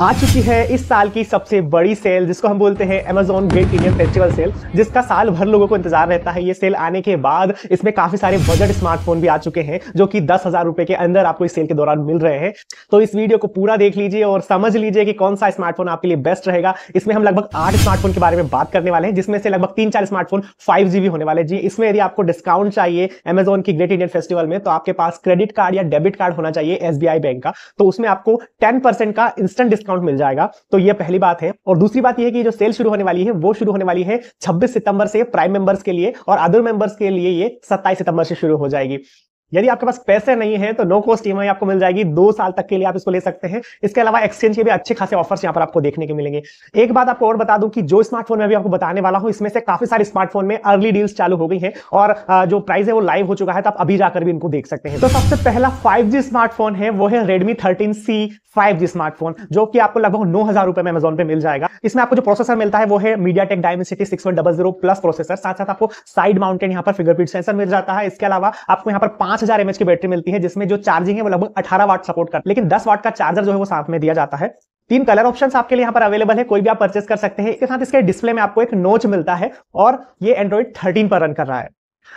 आ चुकी है इस साल की सबसे बड़ी सेल जिसको हम बोलते हैं Amazon Great Indian Festival sale जिसका साल भर लोगों को इंतजार रहता है ये सेल आने के बाद इसमें काफी सारे बजट स्मार्टफोन भी आ चुके हैं जो कि दस हजार रुपए के अंदर आपको इस सेल के दौरान मिल रहे हैं तो इस वीडियो को पूरा देख लीजिए और समझ लीजिए कि कौन सा स्मार्टफोन आपके लिए बेस्ट रहेगा इसमें हम लगभग आठ स्मार्टफोन के बारे में बात करने वाले हैं जिसमें से लगभग तीन चार स्मार्टफोन फाइव होने वाले जी इसमें यदि आपको डिस्काउंट चाहिए अमेजोन की ग्रेट इंडियन फेस्टिवल में तो आपके पास क्रेडिट कार्ड या डेबिट कार्ड होना चाहिए एसबीआई बैंक का तो उसमें आपको टेन का इंस्टेंट डिस्काउंट मिल जाएगा तो ये पहली बात है और दूसरी बात यह कि जो सेल शुरू होने वाली है वो शुरू होने वाली है छब्बीस सितंबर से प्राइम मेंबर्स के लिए और अदर मेंबर्स के लिए ये सत्ताईस सितंबर से शुरू हो जाएगी यदि आपके पास पैसे नहीं है तो नो कॉस्ट ई आपको मिल जाएगी दो साल तक के लिए आप इसको ले सकते हैं इसके अलावा एक्सचेंज के भी अच्छे खासे ऑफर्स यहाँ पर आपको देखने के मिलेंगे एक बात आपको और बता दूं कि जो स्मार्टफोन में भी आपको बताने वाला हूं इसमें से काफी सारे स्मार्टफोन में अर्ली डील्स चालू हो गई है और जो प्राइस है वो लाइव हो चुका है तो आप अभी जाकर भी इनको देख सकते हैं तो सबसे पहला फाइव स्मार्टफोन है वो है Redmi thirteen C five smartphone जो कि आपको लगभग नौ हजार रुपए में अमेजोन पे मिल जाएगा इसमें आपको जो प्रोसेसर मिलता है वो है MediaTek Dimensity six one double zero plus processor साथ साथ आपको साइड माउंटेन यहाँ पर फिंगरप्रिंट सेंसर मिल जाता है इसके अलावा आपको यहाँ पर पांच पांच हजार एमएच की बैटरी मिलती है जिसमें जो चार्जिंग है वो लगभग अठारह वाट सपोर्ट कर लेकिन दस वाट का चार्जर जो है वो साथ में दिया जाता है तीन कलर ऑप्शंस आपके लिए यहाँ पर अवेलेबल है कोई भी आप परचेस कर सकते हैं इसके साथ इसके डिस्प्ले में आपको एक नोच मिलता है और ये एंड्रॉइड 13 पर रन कर रहा है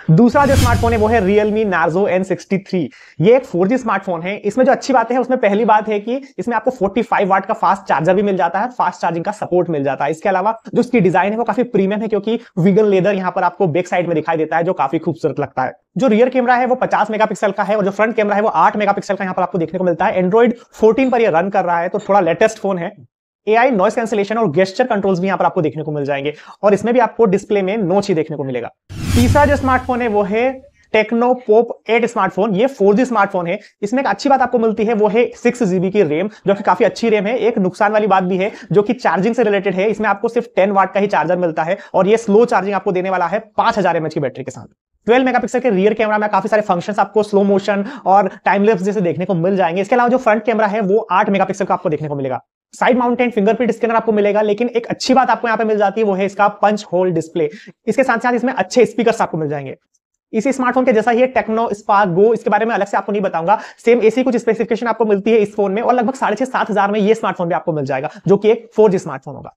दूसरा जो स्मार्टफोन है वो है नार्जो एन सिक्सटी ये एक 4G स्मार्टफोन है इसमें जो अच्छी बात है उसमें पहली बात है कि इसमें आपको 45 वाट का फास्ट चार्जर भी मिल जाता है फास्ट चार्जिंग का सपोर्ट मिल जाता है इसके अलावा जो इसकी डिजाइन है वो काफी प्रीमियम है क्योंकि विगन लेदर यहाँ पर आपको बैक साइड में दिखाई देता है जो काफी खूबसूरत लगता है जो रियर कैमरा है वो 50 मेगापिक्सल का है और जो फ्रंट कैमरा है वो 8 मेगापिक्सल का यहाँ पर आपको देखने को मिलता है एंड्रॉइड 14 पर ये रन कर रहा है तो थोड़ा लेटेस्ट फोन है आई नॉइस कैंसिलेशन और गेस्टर कंट्रोल्स भी यहाँ पर आपको देखने को मिल जाएंगे और इसमें भी आपको डिस्प्ले में नोच ही देखने को मिलेगा तीसरा जो स्मार्टफोन है वो है टेक्नो पोप एट स्मार्टफोन ये फोर स्मार्टफोन है इसमें एक अच्छी बात आपको मिलती है वो है सिक्स जीबी की रैम जो कि काफी अच्छी रैम है एक नुकसान वाली बात भी है जो कि चार्जिंग से रिलेटेड है इसमें आपको सिर्फ टेन वाट का ही चार्जर मिलता है और ये स्लो चार्जिंग आपको देने वाला है पांच हजार की बैटरी के साथ 12 मेगापिक्सल के रियर कैमरा में काफी सारे फंक्शंस आपको स्लो मोशन और टाइम लेफ्ट जैसे देखने को मिल जाएंगे इसके अलावा जो फ्रंट कैमरा है वो 8 मेगापिक्सल का आपको देखने को मिलेगा साइड माउंटेड फिंगरप्रिंट स्कैनर आपको मिलेगा लेकिन एक अच्छी बात आपको यहाँ पे मिल जाती है वो है इसका पंच होल डिस्प्ले इसके साथ साथ इसमें अच्छे स्पीकर आपको मिल जाएंगे इसी स्मार्टफोन के जैसा ही टेक्नो स्पार्क गो इसके बारे में अलग से आपको नहीं बताऊंगा सेम ऐसी कुछ स्पेसिफिकेशन आपको मिलती है इस फोन में और लगभग साढ़े छह सात हजार में ये स्मार्टफोन भी आपको मिल जाएगा जो कि एक फोर स्मार्टफोन होगा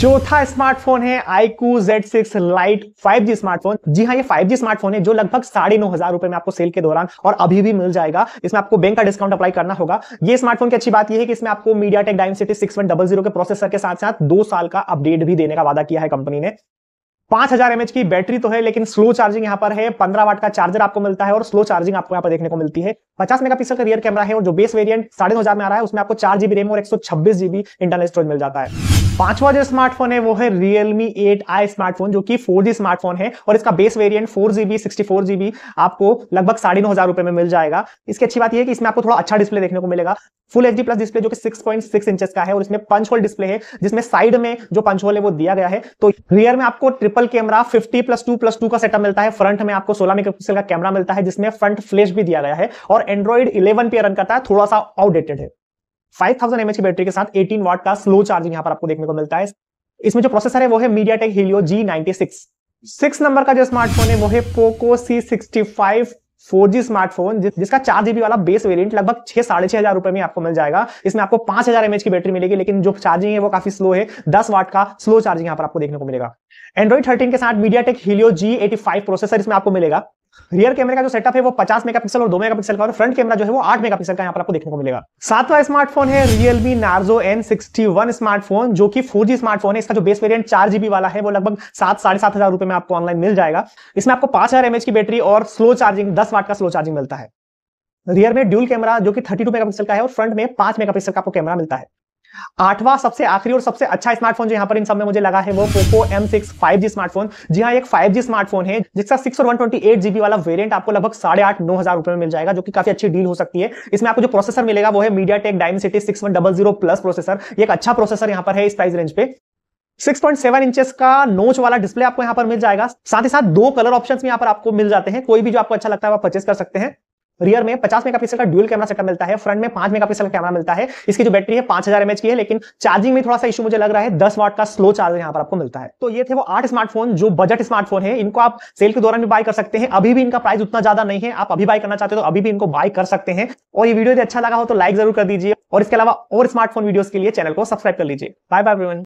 चौथा स्मार्टफोन है iQOO Z6 Lite 5G smartphone जी हाँ ये 5G स्मार्टफोन है जो लगभग साढ़े नौ हजार रुपए में आपको सेल के दौरान और अभी भी मिल जाएगा इसमें आपको बैंक का डिस्काउंट अप्लाई करना होगा ये स्मार्टफोन की अच्छी बात ये है कि इसमें आपको मीडिया टेक सिटी सिक्स के प्रोसेसर के साथ साथ दो साल का अपडेट भी देने का वादा किया है कंपनी ने पांच हजार एमएच की बैटरी तो है लेकिन स्लो चार्जिंग यहाँ पर है पंद्रह वाट का चार्जर आपको मिलता है और स्लो चार्जिंग आपको यहाँ पर देखने को मिलती है पचास मेगापिक्सल का रियर कैमरा है और जो बेस वेरिएंट साढ़े नौ हजार में आ रहा है उसमें आपको चार जीबी रेम और एक सौ छब्बीस जीबी इंटरनल स्टोरेज मिल जाता है पांचवा जो स्मार्टफोन है वो है रियलमी एट आई स्मार्टफोन जो कि 4G स्मार्टफोन है और इसका बेस वेरिएंट 4GB 64GB आपको लगभग साढ़े नौ हजार रुपए में मिल जाएगा इसकी अच्छी बात यह है कि इसमें आपको थोड़ा अच्छा डिस्प्ले देखने को मिलेगा फुल एच प्लस डिस्प्ले जो कि 6.6 इंचेस का है और इसमें पंच होल डिस्प्ले है जिसमें साइड में जो पंच होल है वो दिया गया है तो रियर में आपको triple camera fifty plus two plus two का सेटअप मिलता है फ्रंट में आपको मेगा पिक्सल का कैमरा मिलता है जिसमें फ्रंट फ्लैश भी दिया गया है और एंड्रॉइड इलेवन पे रन करता है थोड़ा सा आउटडेटेड है 5000 एमएच की बैटरी के साथ 18 वाट का स्लो चार्जिंग यहाँ पर आपको देखने को मिलता है इसमें जो प्रोसेसर है वो है MediaTek Helio G six number का जो स्मार्टफोन है वो है Poco C sixty five four G smartphone जिस, जिसका चार जीबी वाला बेस वेरिएंट लगभग छह साढ़े छह हजार रुपए में आपको मिल जाएगा इसमें आपको पांच हजार एमएच की बैटरी मिलेगी लेकिन जो चार्जिंग है वो काफी स्लो है दस वाट का स्लो चार्जिंग यहाँ पर आपको देखने को मिलेगा एंड्रॉइड थर्टीन के साथ MediaTek Helio G eighty five processor इसमें आपको मिलेगा रियर कैमरे का जो सेटअप है वो 50 मेगापिक्सल और 2 मेगापिक्सल का और फ्रंट कैमरा जो है वो 8 मेगापिक्सल का यहाँ पर आपको देखने को मिलेगा सातवां स्मार्टफोन है Realme Narzo N61 स्मार्टफोन जो कि 4G स्मार्टफोन है इसका जो बेस वेरिएंट 4GB वाला है वो लगभग सात साढ़े सात हजार रुपए में आपको ऑनलाइन मिल जाएगा इसमें आपको पांच हजार की बैटरी और स्लो चार्जिंग दस वाट का स्लो चार्जिंग मिलता है रियर में ड्यूल कैमरा जो कि 32 मेगापिक्सल का है और फ्रंट में 5 मेगापिक्सल का आपको कैमरा मिलता है आठवां सबसे आखिरी और सबसे अच्छा स्मार्टफोन जो यहाँ पर इन सब में मुझे लगा है वो Poco M six five G smartphone जी हाँ एक फाइव जी स्मार्टफोन है जिसका सिक्स और वन ट्वेंटी एट जीबी वाला वेरियंट आपको लगभग साढ़े आठ नौ हजार रुपए में मिल जाएगा जो कि काफी अच्छी डील हो सकती है इसमें आपको जो प्रोसेसर मिलेगा वो है MediaTek city six one double zero plus processor एक अच्छा प्रोसेसर यहाँ पर है इस प्राइस रेंज पे 6.7 इंचेस का नोच वाला डिस्प्ले आपको यहां पर मिल जाएगा साथ ही साथ दो कलर ऑप्शंस में यहां पर आपको मिल जाते हैं कोई भी जो आपको अच्छा लगता है आप परचेस कर सकते हैं रियर में 50 मेगापिक्सल का ड्यूल कैमरा सेटअप मिलता है फ्रंट में 5 मेगापिक्सल का कैमरा मिलता है इसकी जो बैटरी है 5000 एमएच की है लेकिन चार्जिंग में थोड़ा सा इशू मुझे लग रहा है 10 वाट का स्लो चार्जर यहाँ पर आपको मिलता है तो ये थे वो आठ स्मार्टफोन जो बजट स्मार्टफोन है इनको आप सेल के दौरान भी बाय कर सकते हैं अभी भी इनका प्राइस उतना ज्यादा नहीं है आप अभी बाय करना चाहते हो तो अभी भी इनको बाय कर सकते हैं और ये वीडियो यदि अच्छा लगा हो तो लाइक जरूर कर दीजिए और इसके अलावा और स्मार्टफोन वीडियो के लिए चैनल को सब्सक्राइब कर लीजिए बाय बाय